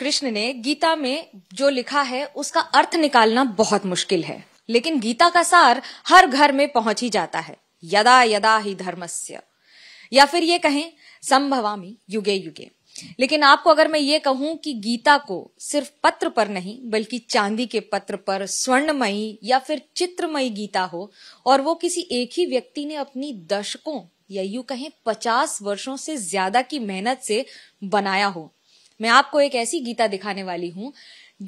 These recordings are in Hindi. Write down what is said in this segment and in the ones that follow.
कृष्ण ने गीता में जो लिखा है उसका अर्थ निकालना बहुत मुश्किल है लेकिन गीता का सार हर घर में पहुंच ही जाता है यदा यदा ही धर्मस्य या फिर ये कहें संभवामी युगे युगे लेकिन आपको अगर मैं ये कहूं कि गीता को सिर्फ पत्र पर नहीं बल्कि चांदी के पत्र पर स्वर्णमयी या फिर चित्रमयी गीता हो और वो किसी एक ही व्यक्ति ने अपनी दशकों या यू कहें पचास वर्षों से ज्यादा की मेहनत से बनाया हो मैं आपको एक ऐसी गीता दिखाने वाली हूं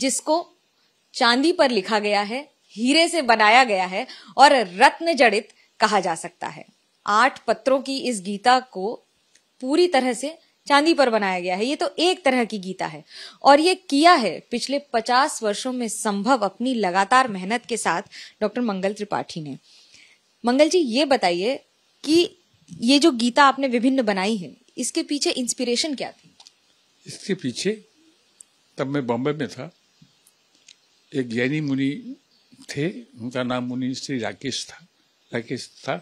जिसको चांदी पर लिखा गया है हीरे से बनाया गया है और रत्न जड़ित कहा जा सकता है आठ पत्रों की इस गीता को पूरी तरह से चांदी पर बनाया गया है ये तो एक तरह की गीता है और ये किया है पिछले पचास वर्षों में संभव अपनी लगातार मेहनत के साथ डॉक्टर मंगल त्रिपाठी ने मंगल जी ये बताइए कि ये जो गीता आपने विभिन्न बनाई है इसके पीछे इंस्पिरेशन क्या थी इसके पीछे तब मैं बॉम्बे में था एक ज्ञानी मुनि थे उनका नाम मुनि श्री राकेश था राकेश था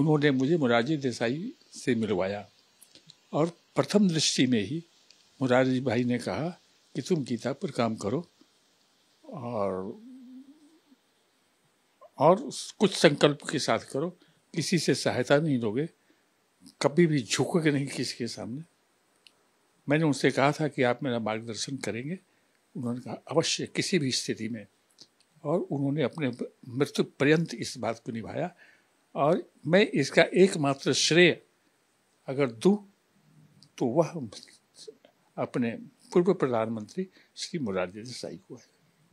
उन्होंने मुझे मुरारजी देसाई से मिलवाया और प्रथम दृष्टि में ही मुरारजी भाई ने कहा कि तुम गीता पर काम करो और और कुछ संकल्प के साथ करो किसी से सहायता नहीं लोगे कभी भी झुकोगे नहीं किसी के सामने मैंने उनसे कहा था कि आप मेरा मार्गदर्शन करेंगे उन्होंने कहा अवश्य किसी भी स्थिति में और उन्होंने अपने मृत्यु पर्यंत इस बात को निभाया और मैं इसका एकमात्र श्रेय अगर दू तो वह अपने पूर्व प्रधानमंत्री श्री मुरारजी देसाई को है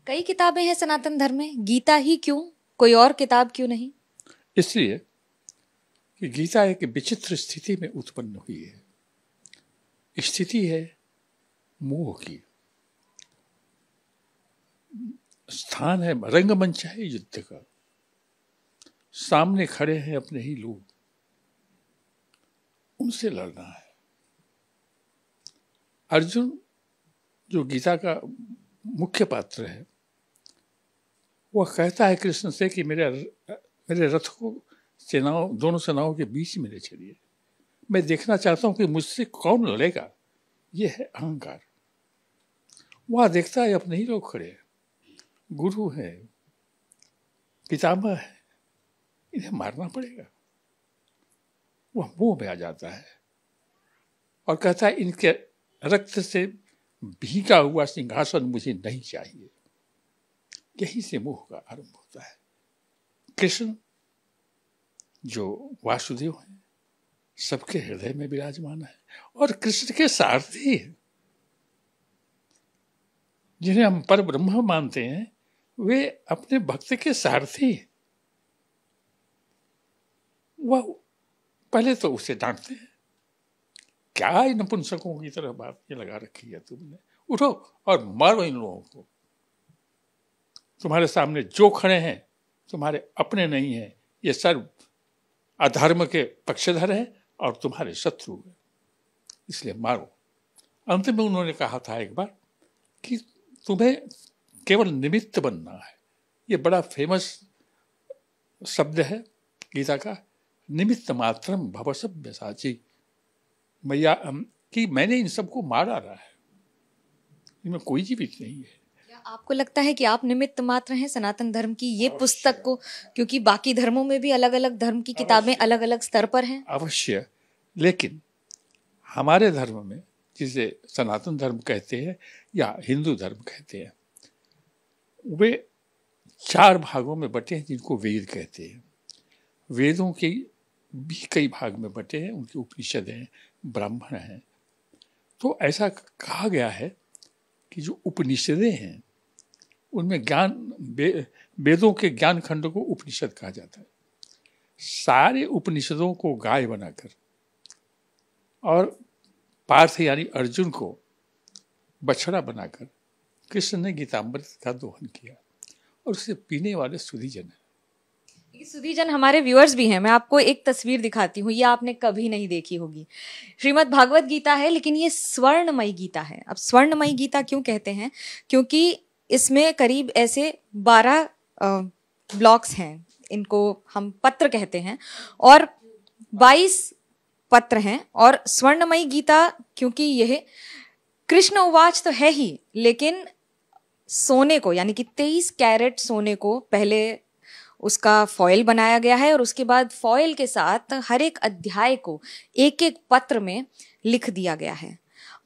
कई किताबें हैं सनातन धर्म में गीता ही क्यों कोई और किताब क्यों नहीं इसलिए कि गीता एक विचित्र स्थिति में उत्पन्न हुई है स्थिति है मोह की स्थान है रंगमंच है युद्ध का सामने खड़े हैं अपने ही लोग उनसे लड़ना है अर्जुन जो गीता का मुख्य पात्र है वह कहता है कृष्ण से कि मेरे मेरे रथ को सेनाओं दोनों सेनाओं के बीच में ले चलिए मैं देखना चाहता हूँ कि मुझसे कौन लड़ेगा ये है अहंकार वहाँ देखता है अपने ही लोग खड़े गुरु है पितामह है इन्हें मारना पड़ेगा वह मुंह में आ जाता है और कहता है इनके रक्त से भीगा हुआ सिंहासन मुझे नहीं चाहिए यहीं से मुंह का आरंभ होता है कृष्ण जो वासुदेव हैं सबके हृदय में विराजमान है और कृष्ण के सारथी है जिन्हें हम पर ब्रह्म मानते हैं वे अपने भक्त के सारथी वह पहले तो उसे डांटते हैं क्या इन पुंसकों की तरह बात ये लगा रखी है तुमने उठो और मारो इन लोगों को तुम्हारे सामने जो खड़े हैं तुम्हारे अपने नहीं हैं ये सर्व अधर्म के पक्षधर हैं और तुम्हारे शत्रु इसलिए मारो अंत में उन्होंने कहा था एक बार कि तुम्हें केवल निमित्त बनना है ये बड़ा फेमस शब्द है गीता का निमित्त मात्रम भव सभ्य साची मैया कि मैंने इन सबको मारा रहा है इनमें कोई जीवित नहीं है आपको लगता है कि आप निमित्त मात्र हैं सनातन धर्म की ये पुस्तक को क्योंकि बाकी धर्मों में भी अलग अलग धर्म की किताबें अलग अलग स्तर पर हैं अवश्य लेकिन हमारे धर्म में जिसे सनातन धर्म कहते हैं या हिंदू धर्म कहते हैं वे चार भागों में बटे हैं जिनको वेद कहते हैं वेदों के भी कई भाग में बटे हैं उनके उपनिषद हैं ब्राह्मण हैं तो ऐसा कहा गया है कि जो उपनिषदें हैं उनमें ज्ञान वेदों बे, के ज्ञान खंड को उपनिषद कहा जाता है सारे उपनिषदों को गाय बनाकर और पार्थ यानी अर्जुन को बछड़ा बनाकर कृष्ण ने गीतामृत का दोहन किया और उसे पीने वाले सुधीजन है सुधीजन हमारे व्यूअर्स भी हैं मैं आपको एक तस्वीर दिखाती हूँ ये आपने कभी नहीं देखी होगी श्रीमद् भागवत गीता है लेकिन ये स्वर्णमयी गीता है अब स्वर्णमयी गीता क्यों कहते हैं क्योंकि इसमें करीब ऐसे बारह ब्लॉक्स हैं इनको हम पत्र कहते हैं और बाईस पत्र हैं और स्वर्णमयी गीता क्योंकि यह कृष्ण उवाच तो है ही लेकिन सोने को यानी कि तेईस कैरेट सोने को पहले उसका फॉयल बनाया गया है और उसके बाद फॉयल के साथ हर एक अध्याय को एक एक पत्र में लिख दिया गया है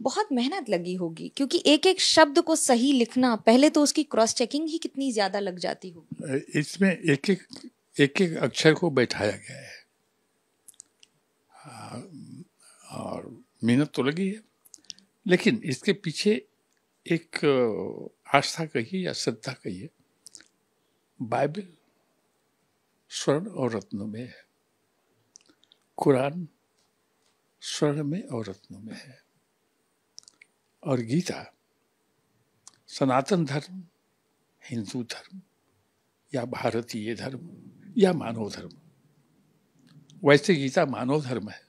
बहुत मेहनत लगी होगी क्योंकि एक एक शब्द को सही लिखना पहले तो उसकी क्रॉस चेकिंग ही कितनी ज्यादा लग जाती होगी इसमें एक एक एक एक अक्षर को बैठाया गया है हाँ, और मेहनत तो लगी है लेकिन इसके पीछे एक आस्था कहिए या श्रद्धा कहिए बाइबल स्वर्ण और रत्नों में है कुरान स्वर्ण में और रत्नों में है और गीता सनातन धर्म हिंदू धर्म या भारतीय धर्म या मानव धर्म वैसे गीता मानव धर्म है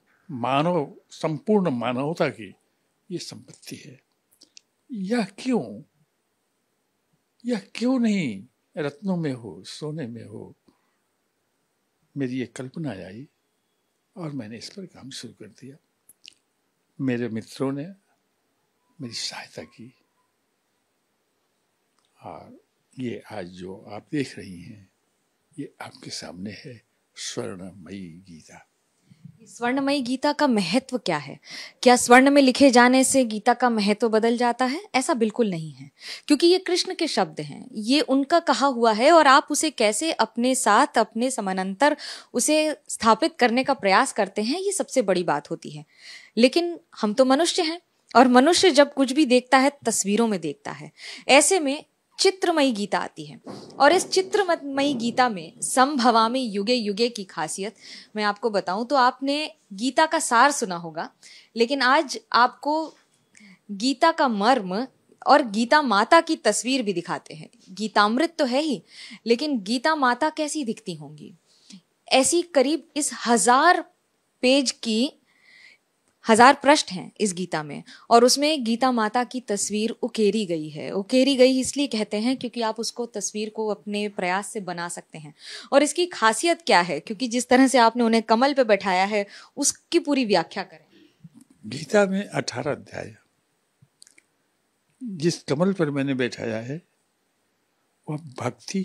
मानव संपूर्ण मानवता की ये संपत्ति है यह क्यों यह क्यों नहीं रत्नों में हो सोने में हो मेरी ये कल्पना आई और मैंने इस पर काम शुरू कर दिया मेरे मित्रों ने मेरी सहायता की और ये आज जो आप देख रही हैं ये आपके सामने है स्वर्णमयी गीता स्वर्णमयी गीता का महत्व क्या है क्या स्वर्ण में लिखे जाने से गीता का महत्व बदल जाता है ऐसा बिल्कुल नहीं है क्योंकि ये कृष्ण के शब्द हैं ये उनका कहा हुआ है और आप उसे कैसे अपने साथ अपने समानांतर उसे स्थापित करने का प्रयास करते हैं ये सबसे बड़ी बात होती है लेकिन हम तो मनुष्य हैं और मनुष्य जब कुछ भी देखता है तस्वीरों में देखता है ऐसे में चित्रमयी गीता आती है और इस चित्रमयी गीता में संभवा में युगे युगे की खासियत मैं आपको बताऊं तो आपने गीता का सार सुना होगा लेकिन आज आपको गीता का मर्म और गीता माता की तस्वीर भी दिखाते हैं गीतामृत तो है ही लेकिन गीता माता कैसी दिखती होंगी ऐसी करीब इस हजार पेज की हजार पृष्ठ हैं इस गीता में और उसमें गीता माता की तस्वीर उकेरी गई है उकेरी गई इसलिए कहते हैं क्योंकि आप उसको तस्वीर को अपने प्रयास से बना सकते हैं और इसकी खासियत क्या है क्योंकि जिस तरह से आपने उन्हें कमल पे बैठाया है उसकी पूरी व्याख्या करें गीता में अठारह अध्याय जिस कमल पर मैंने बैठाया है वह भक्ति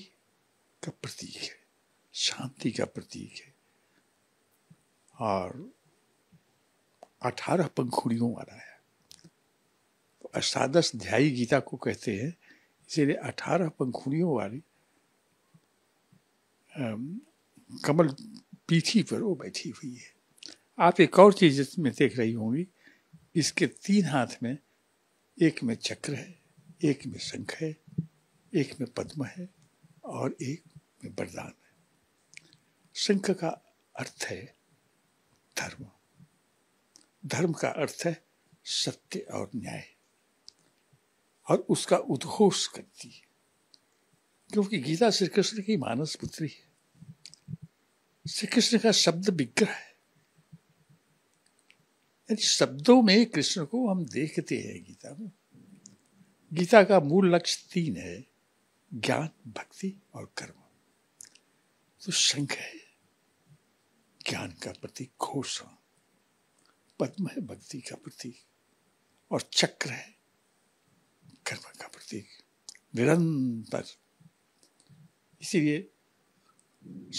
का प्रतीक है शांति का प्रतीक है और अठारह पंखुड़ियों वाला है अष्टादश ध्यायी गीता को कहते हैं इसीलिए अठारह पंखुड़ियों वाली कमल पीठी पर वो बैठी हुई है आप एक और चीज में देख रही होंगी इसके तीन हाथ में एक में चक्र है एक में शंख है एक में पद्म है और एक में वरदान है शंख का अर्थ है धर्म धर्म का अर्थ है सत्य और न्याय और उसका उद्घोष करती है क्योंकि गीता श्री कृष्ण की मानस पुत्री है श्री कृष्ण का शब्द विग्रह है यानी शब्दों में कृष्ण को हम देखते हैं गीता में गीता का मूल लक्ष्य तीन है ज्ञान भक्ति और कर्म तो शंख है ज्ञान का प्रतीक हो पद्म है भक्ति का प्रतीक और चक्र है कर्म का प्रतीक निरंतर इसीलिए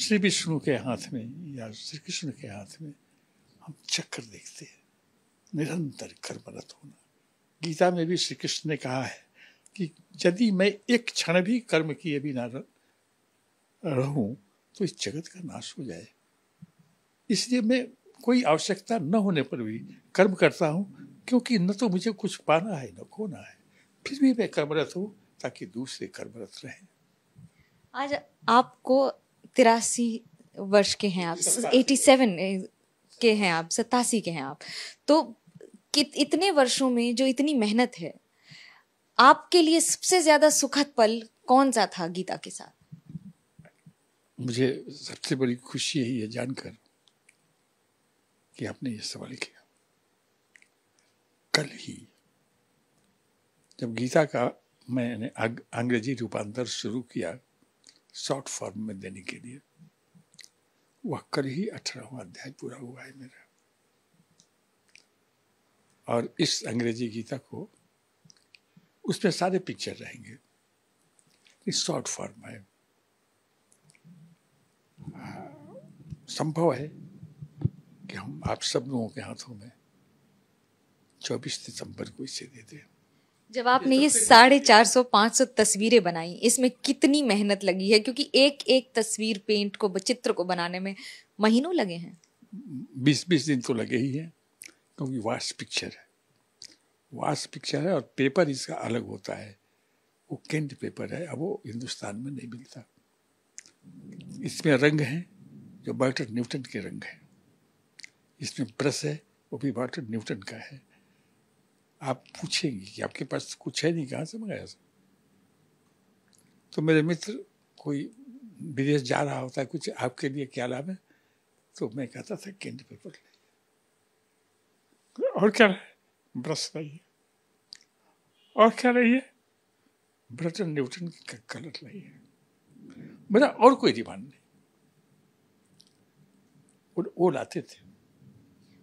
श्री विष्णु के हाथ में या श्री कृष्ण के हाथ में हम चक्र देखते हैं निरंतर कर्मरत होना गीता में भी श्री कृष्ण ने कहा है कि यदि मैं एक क्षण भी कर्म किए बिना रहूं तो इस जगत का नाश हो जाए इसलिए मैं कोई आवश्यकता न होने पर भी कर्म करता हूँ क्योंकि न तो मुझे कुछ पाना है न खोना है फिर भी मैं कर्मरत हूँ ताकि दूसरे कर्मरत रहें आज आपको तिरासी वर्ष के हैं आप एटी सेवन के हैं आप सतासी के हैं आप तो कित इतने वर्षों में जो इतनी मेहनत है आपके लिए सबसे ज्यादा सुखद पल कौन सा था गीता के साथ मुझे सबसे बड़ी खुशी है ये जानकर कि आपने ये सवाल किया कल ही जब गीता का मैंने अंग्रेजी रूपांतर शुरू किया शॉर्ट फॉर्म में देने के लिए वह कल ही अठारहवा अध्याय पूरा हुआ है मेरा और इस अंग्रेजी गीता को उसमें सारे पिक्चर रहेंगे इस शॉर्ट फॉर्म है हाँ, संभव है कि हम आप सब लोगों के हाथों में चौबीस दिसंबर को इसे दे दें जब आपने ये साढ़े चार सौ पाँच सौ तस्वीरें बनाई इसमें कितनी मेहनत लगी है क्योंकि एक एक तस्वीर पेंट को चित्र को बनाने में महीनों लगे हैं बीस बीस दिन तो लगे ही हैं क्योंकि वास्ट पिक्चर है वास्ट पिक्चर है और पेपर इसका अलग होता है वो केंट पेपर है अब वो हिंदुस्तान में नहीं मिलता इसमें रंग हैं जो बर्टर न्यूटन के रंग हैं इसमें ब्रश है वो भी वाटर न्यूटन का है आप पूछेंगे कि आपके पास कुछ है नहीं कहाँ से मंगाया तो मेरे मित्र कोई विदेश जा रहा होता है कुछ आपके लिए क्या लाभ है तो मैं कहता था कैंडी पेपर ले और क्या है ब्रश लाइए और क्या लाइए ब्रटन न्यूटन का कलर लाइए मेरा और कोई डिमांड नहीं वो लाते थे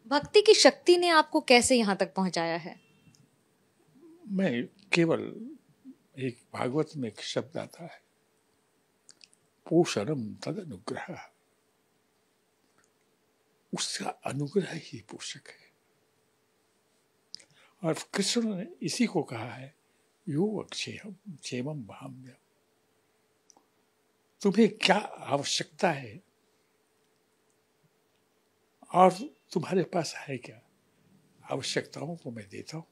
भक्ति की शक्ति ने आपको कैसे यहाँ तक पहुँचाया है मैं केवल एक भागवत में एक शब्द आता है पोषणम तद अनुग्रह उसका अनुग्रह ही पोषक है और कृष्ण ने इसी को कहा है यो अक्षेम क्षेम भाम्य तुम्हें क्या आवश्यकता है और तुम्हारे पास है क्या आवश्यकताओं को तो मैं देता हूँ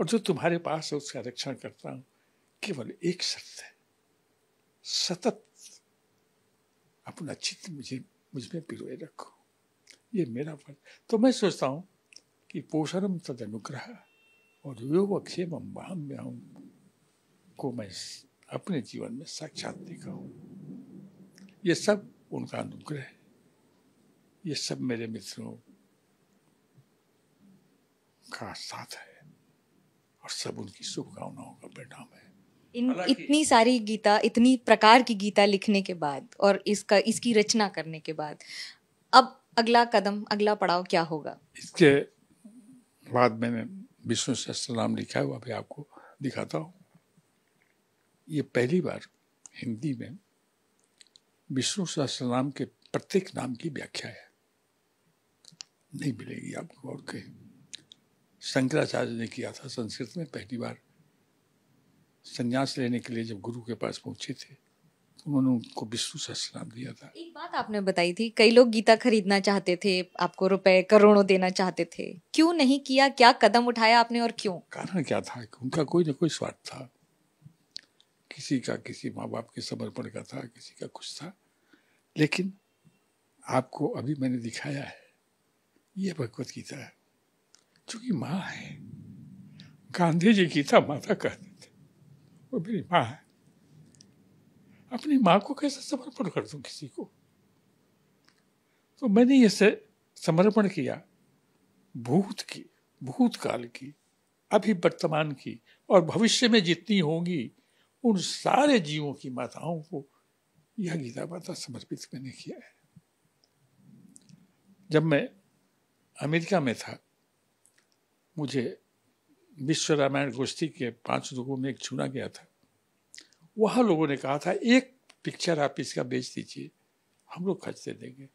और जो तुम्हारे पास है उसका रक्षण करता हूँ केवल एक शर्त है सतत अपना चित्त मुझे मुझ में पिरोए रखो ये मेरा फल तो मैं सोचता हूँ कि पोषणम तद अनुग्रह और योगक्षेम महाम्याम को मैं अपने जीवन में साक्षात देखा हूँ ये सब उनका अनुग्रह है ये सब मेरे मित्रों का साथ है और सब उनकी शुभकामनाओं का परिणाम है इन इतनी सारी गीता इतनी प्रकार की गीता लिखने के बाद और इसका इसकी रचना करने के बाद अब अगला कदम अगला पड़ाव क्या होगा इसके बाद मैंने विष्णु सहस्त्र नाम लिखा हुआ भी आपको दिखाता हूँ ये पहली बार हिंदी में विष्णु सहस्त्र नाम के प्रत्येक नाम की व्याख्या है नहीं मिलेगी आपको और कहीं शंकराचार्य ने किया था संस्कृत में पहली बार संन्यास लेने के लिए जब गुरु के पास पहुंचे थे तो उन्होंने उनको विष्णु सहस्रनाम दिया था एक बात आपने बताई थी कई लोग गीता खरीदना चाहते थे आपको रुपए करोड़ों देना चाहते थे क्यों नहीं किया क्या कदम उठाया आपने और क्यों कारण क्या था उनका कोई ना कोई स्वार्थ था किसी का किसी माँ बाप के समर्पण का था किसी का कुछ था लेकिन आपको अभी मैंने दिखाया है ये भगवत गीता है चूंकि माँ है गांधी जी गीता माता कहते थे वो मेरी माँ है अपनी माँ को कैसे समर्पण कर दू किसी को तो मैंने इसे समर्पण किया भूत की भूतकाल की अभी वर्तमान की और भविष्य में जितनी होंगी उन सारे जीवों की माताओं को यह गीता माता समर्पित मैंने किया है जब मैं अमेरिका में था मुझे विश्व रामायण गोष्ठी के पांच लोगों में एक चुना गया था वहाँ लोगों ने कहा था एक पिक्चर आप इसका बेच दीजिए हम लोग खर्च दे देंगे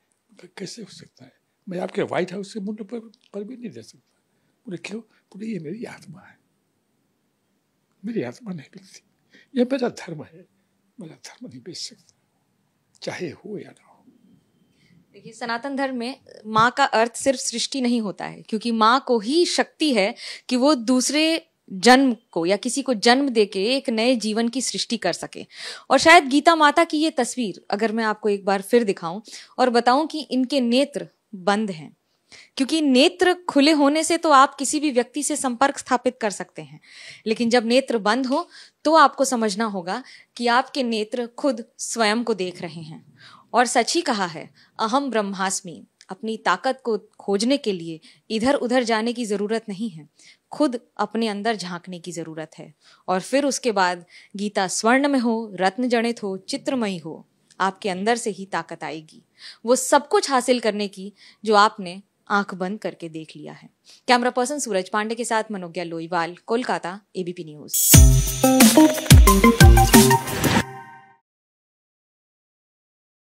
कैसे हो सकता है मैं आपके व्हाइट हाउस के मूल्य पर, पर भी नहीं दे सकता बोले क्यों बोले ये मेरी आत्मा है मेरी आत्मा नहीं बिकती ये मेरा धर्म है मेरा धर्म नहीं बेच सकता चाहे हो या ना हो देखिए सनातन धर्म में माँ का अर्थ सिर्फ सृष्टि नहीं होता है क्योंकि माँ को ही शक्ति है कि वो दूसरे जन्म को या किसी को जन्म देके एक नए जीवन की सृष्टि कर सके और शायद गीता माता की ये तस्वीर अगर मैं आपको एक बार फिर दिखाऊं और बताऊं कि इनके नेत्र बंद हैं क्योंकि नेत्र खुले होने से तो आप किसी भी व्यक्ति से संपर्क स्थापित कर सकते हैं लेकिन जब नेत्र बंद हो तो आपको समझना होगा कि आपके नेत्र खुद स्वयं को देख रहे हैं और सच ही कहा है अहम ब्रह्मास्मि अपनी ताकत को खोजने के लिए इधर उधर जाने की ज़रूरत नहीं है खुद अपने अंदर झांकने की ज़रूरत है और फिर उसके बाद गीता स्वर्ण में हो रत्न जनित हो चित्रमयी हो आपके अंदर से ही ताकत आएगी वो सब कुछ हासिल करने की जो आपने आंख बंद करके देख लिया है कैमरा पर्सन सूरज पांडे के साथ मनोज्ञा लोईवाल कोलकाता एबीपी न्यूज